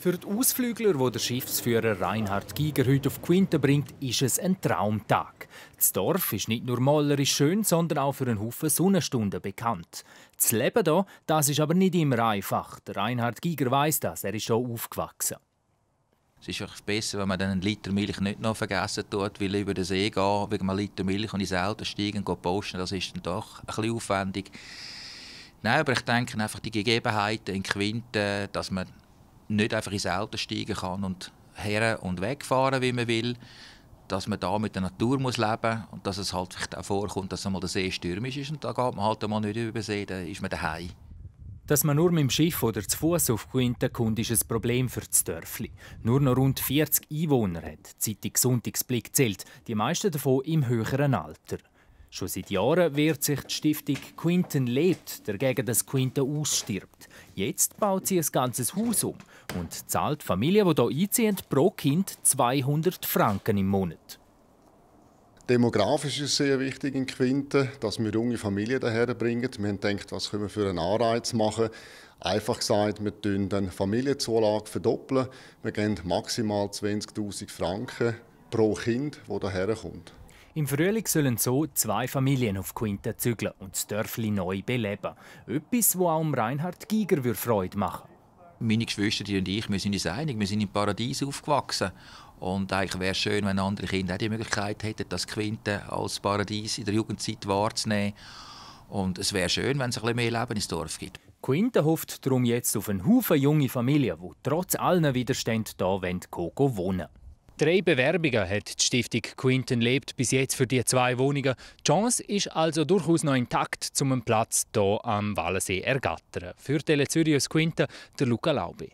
Für die Ausflügler, wo der Schiffsführer Reinhard Giger heute auf Quinte bringt, ist es ein Traumtag. Das Dorf ist nicht nur malerisch schön, sondern auch für einen Haufen Sonnenstunden bekannt. Das Leben hier, das ist aber nicht immer einfach. Der Reinhard Giger weiß das, er ist schon aufgewachsen. Es ist besser, wenn man einen Liter Milch nicht noch vergessen tut, weil über den See gehen, wegen einem Liter Milch und ins Auto steigen und posten, das ist dann doch ein bisschen aufwendig. Nein, aber ich denke einfach die Gegebenheiten in Quinte, dass man nicht einfach ins Auto steigen kann und her und wegfahren, wie man will, dass man da mit der Natur muss leben und dass es halt auch vorkommt, dass einmal der See stürmisch ist und da geht man halt einmal nicht über See, dann ist man daheim. Dass man nur mit dem Schiff oder zu Fuß auf Quinta kommt, ist ein Problem für das Dörfli. Nur noch rund 40 Einwohner hat die Zeitung Sonntagsblick zählt, die meisten davon im höheren Alter. Schon seit Jahren wehrt sich die Stiftung Quinten lebt dagegen, dass Quinten ausstirbt. Jetzt baut sie ein ganzes Haus um und zahlt Familien, die hier einziehen, pro Kind 200 Franken im Monat. Demografisch ist es sehr wichtig in Quinten, dass wir junge Familien daherbringen. Wir haben gedacht, was können wir für einen Anreiz machen? Einfach gesagt, wir verdoppeln die Familienzulage. Verdoppeln. Wir geben maximal 20.000 Franken pro Kind, das daherkommt. Im Frühling sollen so zwei Familien auf Quinta zügeln und das Dörfli neu beleben. Etwas, das auch Reinhard Giger Freude machen Meine Geschwister und ich, wir sind uns einig, wir sind im Paradies aufgewachsen. Und eigentlich wäre es schön, wenn andere Kinder auch die Möglichkeit hätten, das Quinten als Paradies in der Jugendzeit wahrzunehmen. Und es wäre schön, wenn es ein bisschen mehr Leben ins Dorf gibt. Quinten hofft darum jetzt auf einen Haufen junge Familien, die trotz allen Widerständen hier wohnen wollen. Drei Bewerbungen hat die Stiftung Quinten lebt bis jetzt für die zwei Wohnungen. Die Chance ist also durchaus noch intakt, um einen Platz hier am Wallensee ergattern. Für Tele Zürich aus Quinten, der Luca Laube.